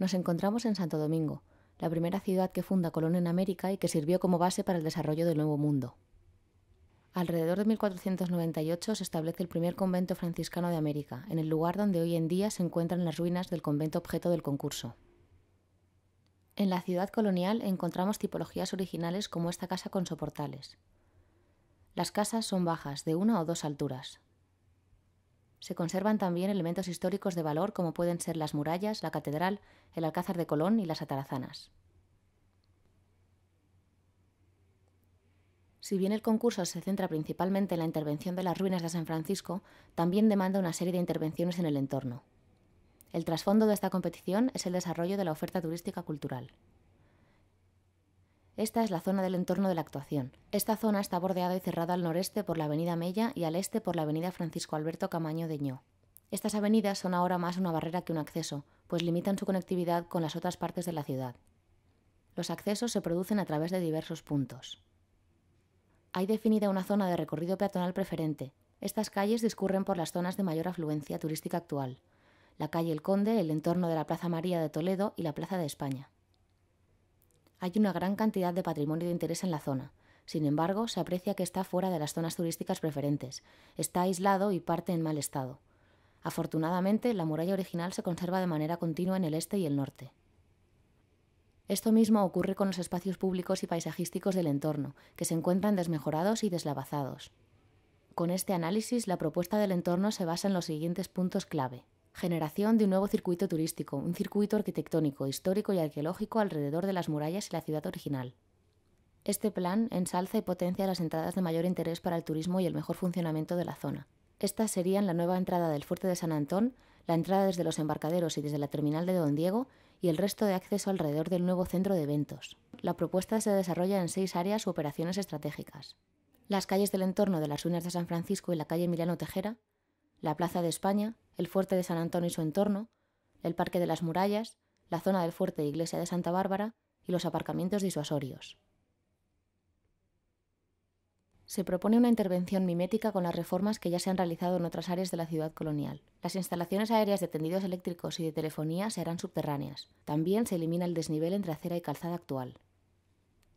Nos encontramos en Santo Domingo, la primera ciudad que funda Colón en América y que sirvió como base para el desarrollo del Nuevo Mundo. Alrededor de 1498 se establece el primer convento franciscano de América, en el lugar donde hoy en día se encuentran las ruinas del convento objeto del concurso. En la ciudad colonial encontramos tipologías originales como esta casa con soportales. Las casas son bajas, de una o dos alturas, se conservan también elementos históricos de valor como pueden ser las murallas, la catedral, el alcázar de Colón y las atarazanas. Si bien el concurso se centra principalmente en la intervención de las ruinas de San Francisco, también demanda una serie de intervenciones en el entorno. El trasfondo de esta competición es el desarrollo de la oferta turística cultural. Esta es la zona del entorno de la actuación. Esta zona está bordeada y cerrada al noreste por la Avenida Mella y al este por la Avenida Francisco Alberto Camaño de Ño. Estas avenidas son ahora más una barrera que un acceso, pues limitan su conectividad con las otras partes de la ciudad. Los accesos se producen a través de diversos puntos. Hay definida una zona de recorrido peatonal preferente. Estas calles discurren por las zonas de mayor afluencia turística actual, la calle El Conde, el entorno de la Plaza María de Toledo y la Plaza de España. Hay una gran cantidad de patrimonio de interés en la zona. Sin embargo, se aprecia que está fuera de las zonas turísticas preferentes, está aislado y parte en mal estado. Afortunadamente, la muralla original se conserva de manera continua en el este y el norte. Esto mismo ocurre con los espacios públicos y paisajísticos del entorno, que se encuentran desmejorados y deslavazados. Con este análisis, la propuesta del entorno se basa en los siguientes puntos clave generación de un nuevo circuito turístico, un circuito arquitectónico, histórico y arqueológico alrededor de las murallas y la ciudad original. Este plan ensalza y potencia las entradas de mayor interés para el turismo y el mejor funcionamiento de la zona. Estas serían la nueva entrada del Fuerte de San Antón, la entrada desde los embarcaderos y desde la terminal de Don Diego y el resto de acceso alrededor del nuevo centro de eventos. La propuesta se desarrolla en seis áreas u operaciones estratégicas. Las calles del entorno de las ruinas de San Francisco y la calle Emiliano Tejera la Plaza de España, el Fuerte de San Antonio y su entorno, el Parque de las Murallas, la zona del Fuerte de Iglesia de Santa Bárbara y los aparcamientos disuasorios. Se propone una intervención mimética con las reformas que ya se han realizado en otras áreas de la ciudad colonial. Las instalaciones aéreas de tendidos eléctricos y de telefonía serán subterráneas. También se elimina el desnivel entre acera y calzada actual.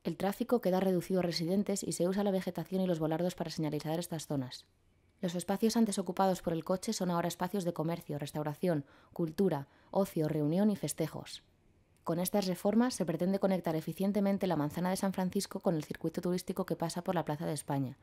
El tráfico queda reducido a residentes y se usa la vegetación y los volardos para señalizar estas zonas. Los espacios antes ocupados por el coche son ahora espacios de comercio, restauración, cultura, ocio, reunión y festejos. Con estas reformas se pretende conectar eficientemente la manzana de San Francisco con el circuito turístico que pasa por la Plaza de España.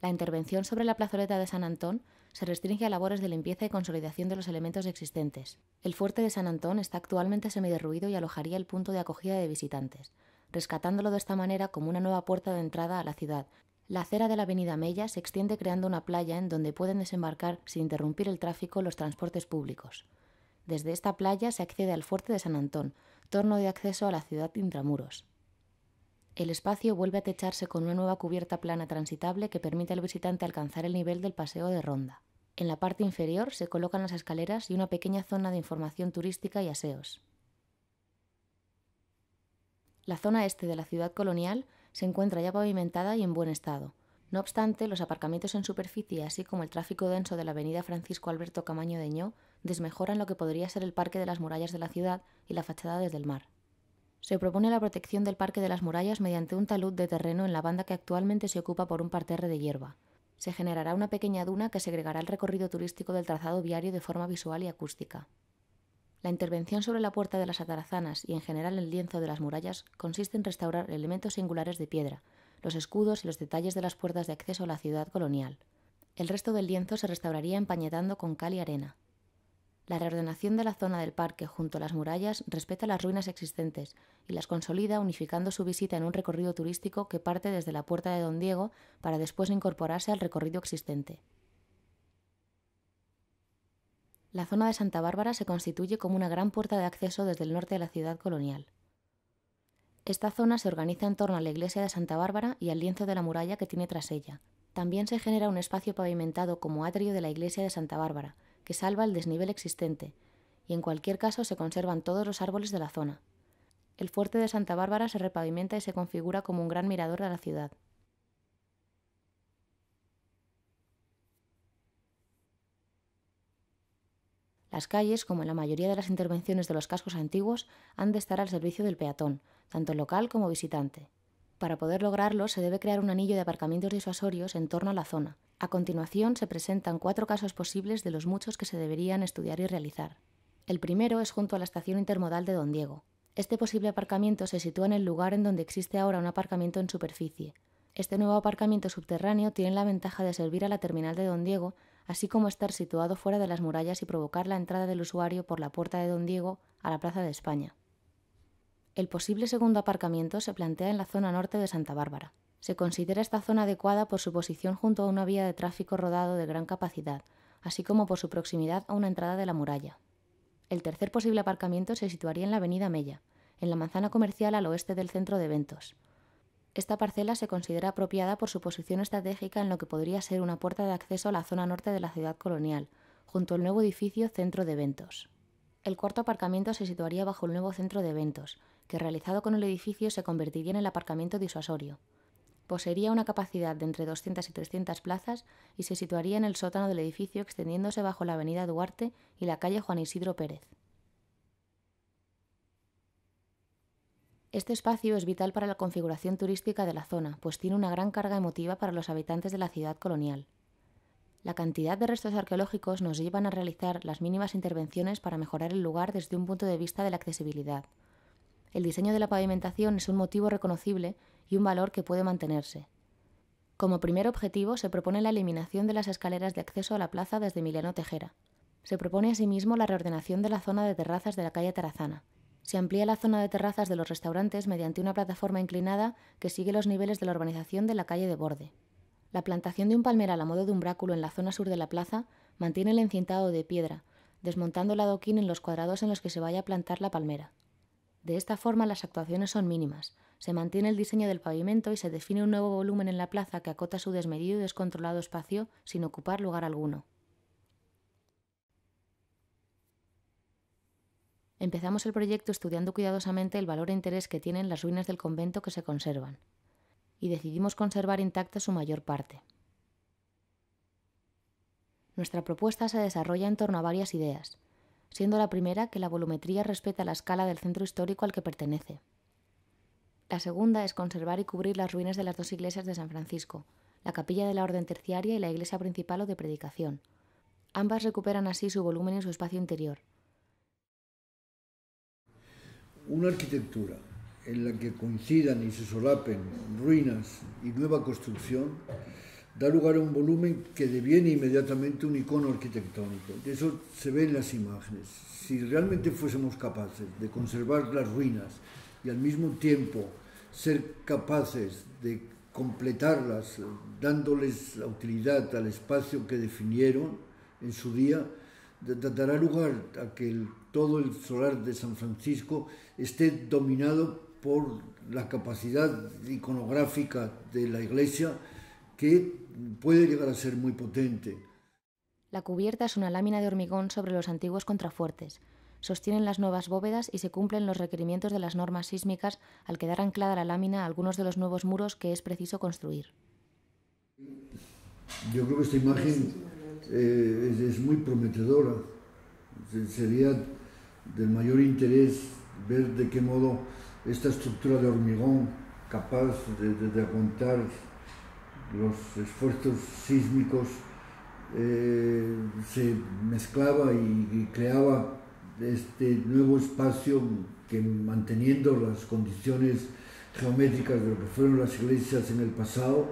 La intervención sobre la plazoleta de San Antón se restringe a labores de limpieza y consolidación de los elementos existentes. El fuerte de San Antón está actualmente semiderruido y alojaría el punto de acogida de visitantes, rescatándolo de esta manera como una nueva puerta de entrada a la ciudad la acera de la avenida Mella se extiende creando una playa en donde pueden desembarcar sin interrumpir el tráfico los transportes públicos. Desde esta playa se accede al fuerte de San Antón, torno de acceso a la ciudad de intramuros. El espacio vuelve a techarse con una nueva cubierta plana transitable que permite al visitante alcanzar el nivel del paseo de ronda. En la parte inferior se colocan las escaleras y una pequeña zona de información turística y aseos. La zona este de la ciudad colonial se encuentra ya pavimentada y en buen estado. No obstante, los aparcamientos en superficie, así como el tráfico denso de la avenida Francisco Alberto Camaño de Ño, desmejoran lo que podría ser el Parque de las Murallas de la ciudad y la fachada desde el mar. Se propone la protección del Parque de las Murallas mediante un talud de terreno en la banda que actualmente se ocupa por un parterre de hierba. Se generará una pequeña duna que segregará el recorrido turístico del trazado viario de forma visual y acústica. La intervención sobre la puerta de las atarazanas y en general el lienzo de las murallas consiste en restaurar elementos singulares de piedra, los escudos y los detalles de las puertas de acceso a la ciudad colonial. El resto del lienzo se restauraría empañetando con cal y arena. La reordenación de la zona del parque junto a las murallas respeta las ruinas existentes y las consolida unificando su visita en un recorrido turístico que parte desde la Puerta de Don Diego para después incorporarse al recorrido existente la zona de Santa Bárbara se constituye como una gran puerta de acceso desde el norte de la ciudad colonial. Esta zona se organiza en torno a la iglesia de Santa Bárbara y al lienzo de la muralla que tiene tras ella. También se genera un espacio pavimentado como atrio de la iglesia de Santa Bárbara, que salva el desnivel existente, y en cualquier caso se conservan todos los árboles de la zona. El fuerte de Santa Bárbara se repavimenta y se configura como un gran mirador de la ciudad. Las calles, como en la mayoría de las intervenciones de los cascos antiguos, han de estar al servicio del peatón, tanto local como visitante. Para poder lograrlo, se debe crear un anillo de aparcamientos disuasorios en torno a la zona. A continuación, se presentan cuatro casos posibles de los muchos que se deberían estudiar y realizar. El primero es junto a la estación intermodal de Don Diego. Este posible aparcamiento se sitúa en el lugar en donde existe ahora un aparcamiento en superficie. Este nuevo aparcamiento subterráneo tiene la ventaja de servir a la terminal de Don Diego así como estar situado fuera de las murallas y provocar la entrada del usuario por la puerta de Don Diego a la Plaza de España. El posible segundo aparcamiento se plantea en la zona norte de Santa Bárbara. Se considera esta zona adecuada por su posición junto a una vía de tráfico rodado de gran capacidad, así como por su proximidad a una entrada de la muralla. El tercer posible aparcamiento se situaría en la Avenida Mella, en la manzana comercial al oeste del centro de eventos, esta parcela se considera apropiada por su posición estratégica en lo que podría ser una puerta de acceso a la zona norte de la ciudad colonial, junto al nuevo edificio Centro de Eventos. El cuarto aparcamiento se situaría bajo el nuevo Centro de Eventos, que realizado con el edificio se convertiría en el aparcamiento disuasorio. Poseería una capacidad de entre 200 y 300 plazas y se situaría en el sótano del edificio extendiéndose bajo la avenida Duarte y la calle Juan Isidro Pérez. Este espacio es vital para la configuración turística de la zona, pues tiene una gran carga emotiva para los habitantes de la ciudad colonial. La cantidad de restos arqueológicos nos llevan a realizar las mínimas intervenciones para mejorar el lugar desde un punto de vista de la accesibilidad. El diseño de la pavimentación es un motivo reconocible y un valor que puede mantenerse. Como primer objetivo se propone la eliminación de las escaleras de acceso a la plaza desde Mileno Tejera. Se propone asimismo la reordenación de la zona de terrazas de la calle Tarazana, se amplía la zona de terrazas de los restaurantes mediante una plataforma inclinada que sigue los niveles de la urbanización de la calle de Borde. La plantación de un palmera a modo de umbráculo en la zona sur de la plaza mantiene el encintado de piedra, desmontando el adoquín en los cuadrados en los que se vaya a plantar la palmera. De esta forma las actuaciones son mínimas, se mantiene el diseño del pavimento y se define un nuevo volumen en la plaza que acota su desmedido y descontrolado espacio sin ocupar lugar alguno. Empezamos el proyecto estudiando cuidadosamente el valor e interés que tienen las ruinas del convento que se conservan, y decidimos conservar intacta su mayor parte. Nuestra propuesta se desarrolla en torno a varias ideas, siendo la primera que la volumetría respeta la escala del centro histórico al que pertenece. La segunda es conservar y cubrir las ruinas de las dos iglesias de San Francisco, la capilla de la Orden Terciaria y la iglesia principal o de predicación. Ambas recuperan así su volumen y su espacio interior, una arquitectura en la que coincidan y se solapen ruinas y nueva construcción da lugar a un volumen que deviene inmediatamente un icono arquitectónico. Eso se ve en las imágenes. Si realmente fuésemos capaces de conservar las ruinas y al mismo tiempo ser capaces de completarlas, dándoles la utilidad al espacio que definieron en su día, dará lugar a que el todo el solar de San Francisco esté dominado por la capacidad iconográfica de la iglesia que puede llegar a ser muy potente. La cubierta es una lámina de hormigón sobre los antiguos contrafuertes. Sostienen las nuevas bóvedas y se cumplen los requerimientos de las normas sísmicas al quedar anclada la lámina a algunos de los nuevos muros que es preciso construir. Yo creo que esta imagen eh, es, muy prometedora. Sería del mayor interés ver de qué modo esta estructura de hormigón capaz de, aguantar los esfuerzos sísmicos eh, se mezclaba y, y, creaba este nuevo espacio que manteniendo las condiciones geométricas de lo que fueron las iglesias en el pasado,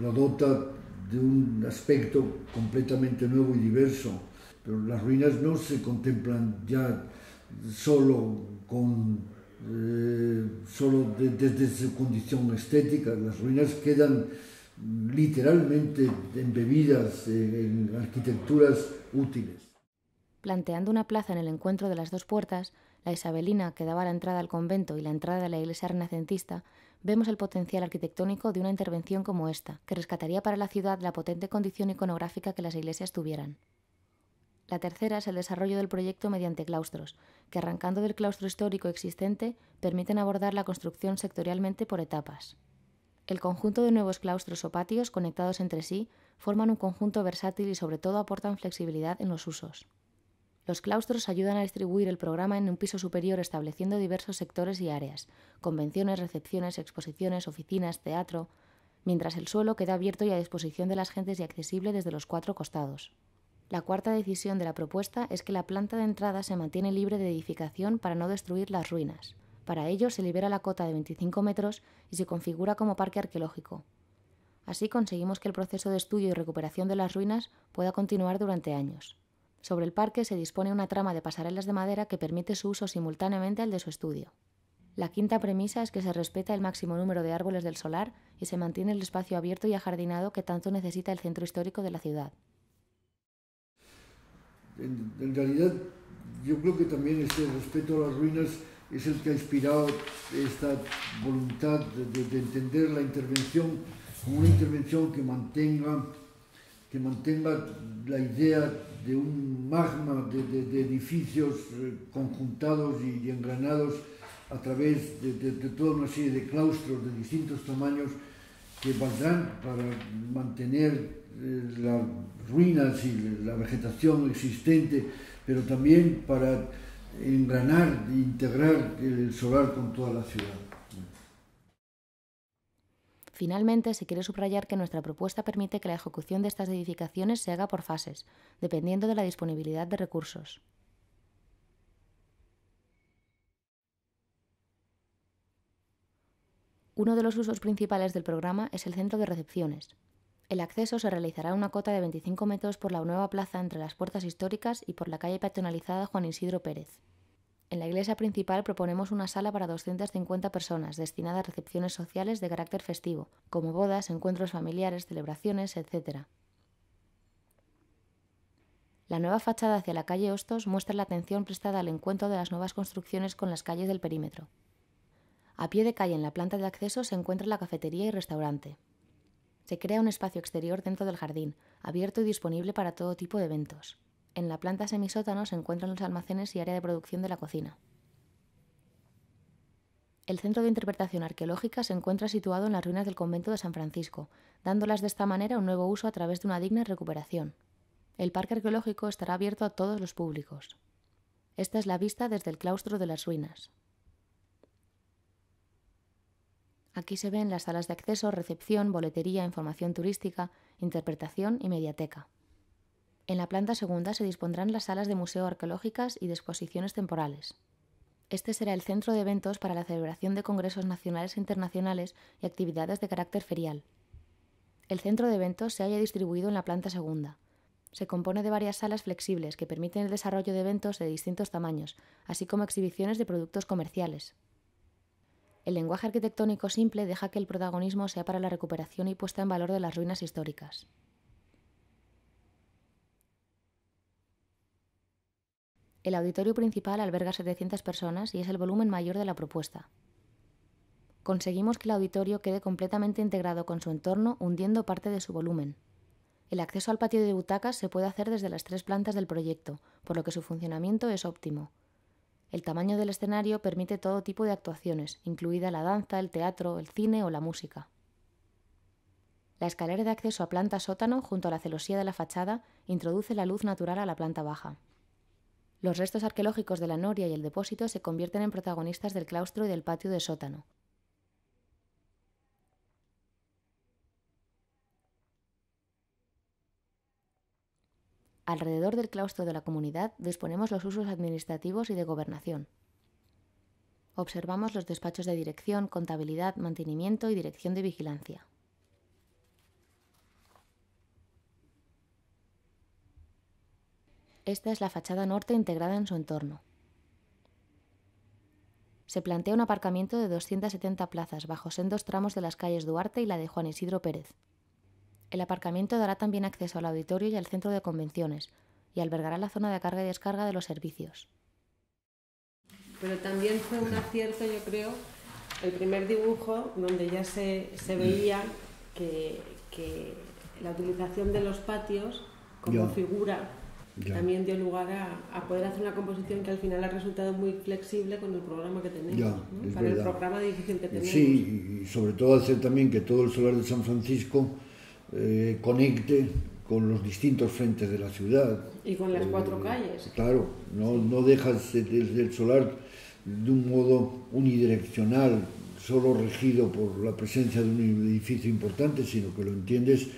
lo dota de un aspecto completamente nuevo y diverso. Pero las ruinas no se contemplan ya solo con eh, solo desde su condición estética. Las ruinas quedan literalmente embebidas en, arquitecturas útiles. Planteando una plaza en el encuentro de las dos puertas, la isabelina que daba la entrada al convento y la entrada a la iglesia renacentista, vemos el potencial arquitectónico de una intervención como esta, que rescataría para la ciudad la potente condición iconográfica que las iglesias tuvieran. La tercera es el desarrollo del proyecto mediante claustros, que arrancando del claustro histórico existente permiten abordar la construcción sectorialmente por etapas. El conjunto de nuevos claustros o patios conectados entre sí forman un conjunto versátil y sobre todo aportan flexibilidad en los usos. Los claustros ayudan a distribuir el programa en un piso superior estableciendo diversos sectores y áreas, convenciones, recepciones, exposiciones, oficinas, teatro, mientras el suelo queda abierto y a disposición de las gentes y accesible desde los cuatro costados. La cuarta decisión de la propuesta es que la planta de entrada se mantiene libre de edificación para no destruir las ruinas. Para ello se libera la cota de 25 metros y se configura como parque arqueológico. Así conseguimos que el proceso de estudio y recuperación de las ruinas pueda continuar durante años. Sobre el parque se dispone una trama de pasarelas de madera que permite su uso simultáneamente al de su estudio. La quinta premisa es que se respeta el máximo número de árboles del solar y se mantiene el espacio abierto y ajardinado que tanto necesita el centro histórico de la ciudad. en, en realidad yo creo que también este respeto a las ruinas es el que ha inspirado esta voluntad de, de, de entender la intervención como una intervención que mantenga, que mantenga la idea de un magma de, de, de edificios eh, conjuntados y, y engranados a través de, de, de toda una serie de claustros de distintos tamaños que valdrán para mantener eh, las ruinas y la vegetación existente, pero también para engranar e integrar el solar con toda la ciudad. Finalmente, se quiere subrayar que nuestra propuesta permite que la ejecución de estas edificaciones se haga por fases, dependiendo de la disponibilidad de recursos. Uno de los usos principales del programa es el centro de recepciones. El acceso se realizará a una cota de 25 metros por la nueva plaza entre las puertas históricas y por la calle patronalizada Juan Isidro Pérez. En la iglesia principal proponemos una sala para 250 personas destinada a recepciones sociales de carácter festivo, como bodas, encuentros familiares, celebraciones, etc. La nueva fachada hacia la calle Hostos muestra la atención prestada al encuentro de las nuevas construcciones con las calles del perímetro. A pie de calle en la planta de acceso se encuentra la cafetería y restaurante. Se crea un espacio exterior dentro del jardín, abierto y disponible para todo tipo de eventos. En la planta semisótano se encuentran los almacenes y área de producción de la cocina. El Centro de Interpretación Arqueológica se encuentra situado en las ruinas del convento de San Francisco, dándolas de esta manera un nuevo uso a través de una digna recuperación. El parque arqueológico estará abierto a todos los públicos. Esta es la vista desde el claustro de las ruinas. Aquí se ven las salas de acceso, recepción, boletería, información turística, interpretación y mediateca. En la planta segunda se dispondrán las salas de museo arqueológicas y de exposiciones temporales. Este será el centro de eventos para la celebración de congresos nacionales e internacionales y actividades de carácter ferial. El centro de eventos se halla distribuido en la planta segunda. Se compone de varias salas flexibles que permiten el desarrollo de eventos de distintos tamaños, así como exhibiciones de productos comerciales. El lenguaje arquitectónico simple deja que el protagonismo sea para la recuperación y puesta en valor de las ruinas históricas. El auditorio principal alberga 700 personas y es el volumen mayor de la propuesta. Conseguimos que el auditorio quede completamente integrado con su entorno hundiendo parte de su volumen. El acceso al patio de butacas se puede hacer desde las tres plantas del proyecto, por lo que su funcionamiento es óptimo, el tamaño del escenario permite todo tipo de actuaciones, incluida la danza, el teatro, el cine o la música. La escalera de acceso a planta sótano junto a la celosía de la fachada introduce la luz natural a la planta baja. Los restos arqueológicos de la noria y el depósito se convierten en protagonistas del claustro y del patio de sótano, Alrededor del claustro de la comunidad disponemos los usos administrativos y de gobernación. Observamos los despachos de dirección, contabilidad, mantenimiento y dirección de vigilancia. Esta es la fachada norte integrada en su entorno. Se plantea un aparcamiento de 270 plazas bajo sendos tramos de las calles Duarte y la de Juan Isidro Pérez, el aparcamiento dará también acceso al auditorio y al centro de convenciones y albergará la zona de carga y descarga de los servicios. Pero también fue un acierto, yo creo, el primer dibujo donde ya se, veía que, la utilización de los patios como figura también dio lugar a, poder hacer una composición que al final ha resultado muy flexible con el programa que tenemos, para el programa difícil que Sí, y sobre todo hacer también que todo el solar de San Francisco eh, conecte con los distintos frentes de la ciudad. Y con las eh, cuatro calles. Claro, no, no dejas desde el solar de un modo unidireccional, solo regido por la presencia de un edificio importante, sino que lo entiendes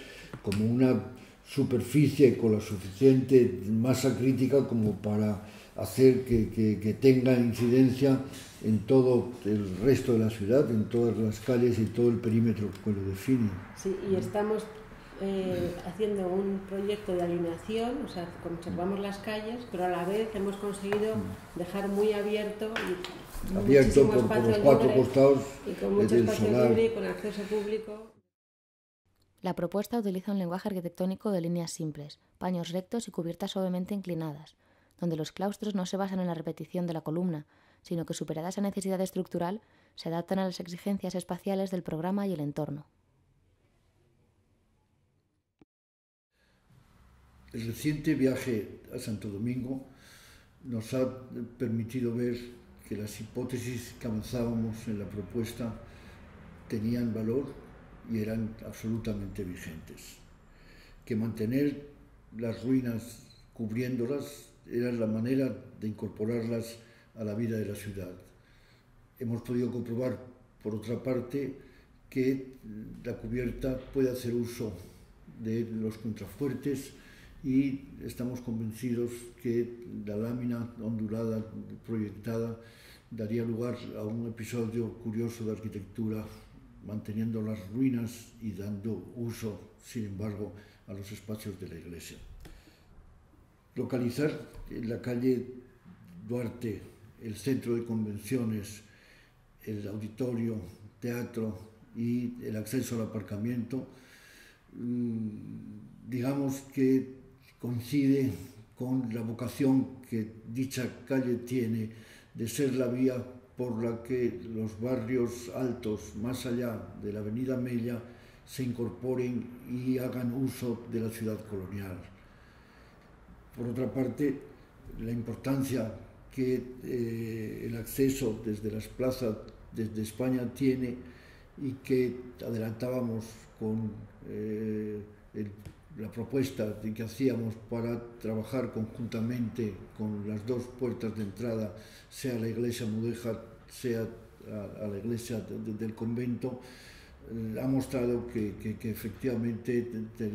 como una superficie con la suficiente masa crítica como para hacer que, que, que tenga incidencia en todo el resto de la ciudad, en todas las calles y todo el perímetro que lo define. Sí, y estamos Eh, haciendo un proyecto de alineación, o sea, conservamos las calles, pero a la vez hemos conseguido mm. dejar muy abierto y abierto por, los cuatro costados y con mucho espacio libre y con acceso público. La propuesta utiliza un lenguaje arquitectónico de líneas simples, paños rectos y cubiertas suavemente inclinadas, donde los claustros no se basan en la repetición de la columna, sino que superada esa necesidad estructural, se adaptan a las exigencias espaciales del programa y el entorno. El reciente viaje a Santo Domingo nos ha permitido ver que las hipótesis que avanzábamos en la propuesta tenían valor y eran absolutamente vigentes. Que mantener las ruinas cubriéndolas era la manera de incorporarlas a la vida de la ciudad. Hemos podido comprobar, por otra parte, que la cubierta puede hacer uso de los contrafuertes, y estamos convencidos que la lámina ondulada proyectada daría lugar a un episodio curioso de arquitectura manteniendo las ruinas y dando uso, sin embargo, a los espacios de la iglesia. Localizar en la calle Duarte el centro de convenciones, el auditorio, teatro y el acceso al aparcamiento, mm, digamos que coincide con la vocación que dicha calle tiene de ser la vía por la que los barrios altos más allá de la Avenida Mella se incorporen y hagan uso de la ciudad colonial. Por otra parte, la importancia que eh, el acceso desde las plazas desde España tiene y que adelantábamos con eh, el la propuesta que hacíamos para trabajar conjuntamente con las dos puertas de entrada, sea la iglesia mudeja, sea a, la iglesia del convento, eh, ha mostrado que, efectivamente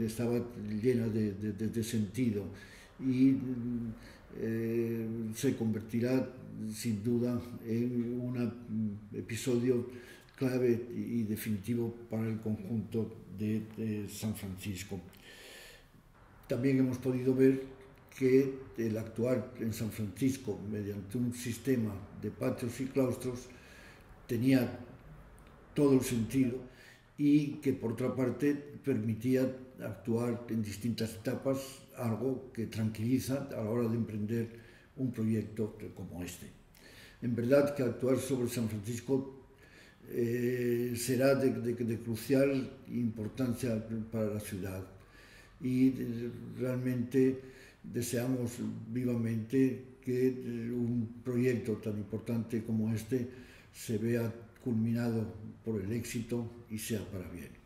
estaba llena de, sentido y eh, se convertirá sin duda en un episodio clave y definitivo para el conjunto de San Francisco. también hemos podido ver que el actuar en San Francisco mediante un sistema de patios y claustros tenía todo o sentido y que por otra parte permitía actuar en distintas etapas, algo que tranquiliza a la hora de emprender un proyecto como este. En verdad que actuar sobre San Francisco eh, será de, de, de crucial importancia para la ciudad. y eh, realmente deseamos vivamente que eh, un proyecto tan importante como este se vea culminado por el éxito y sea para bien.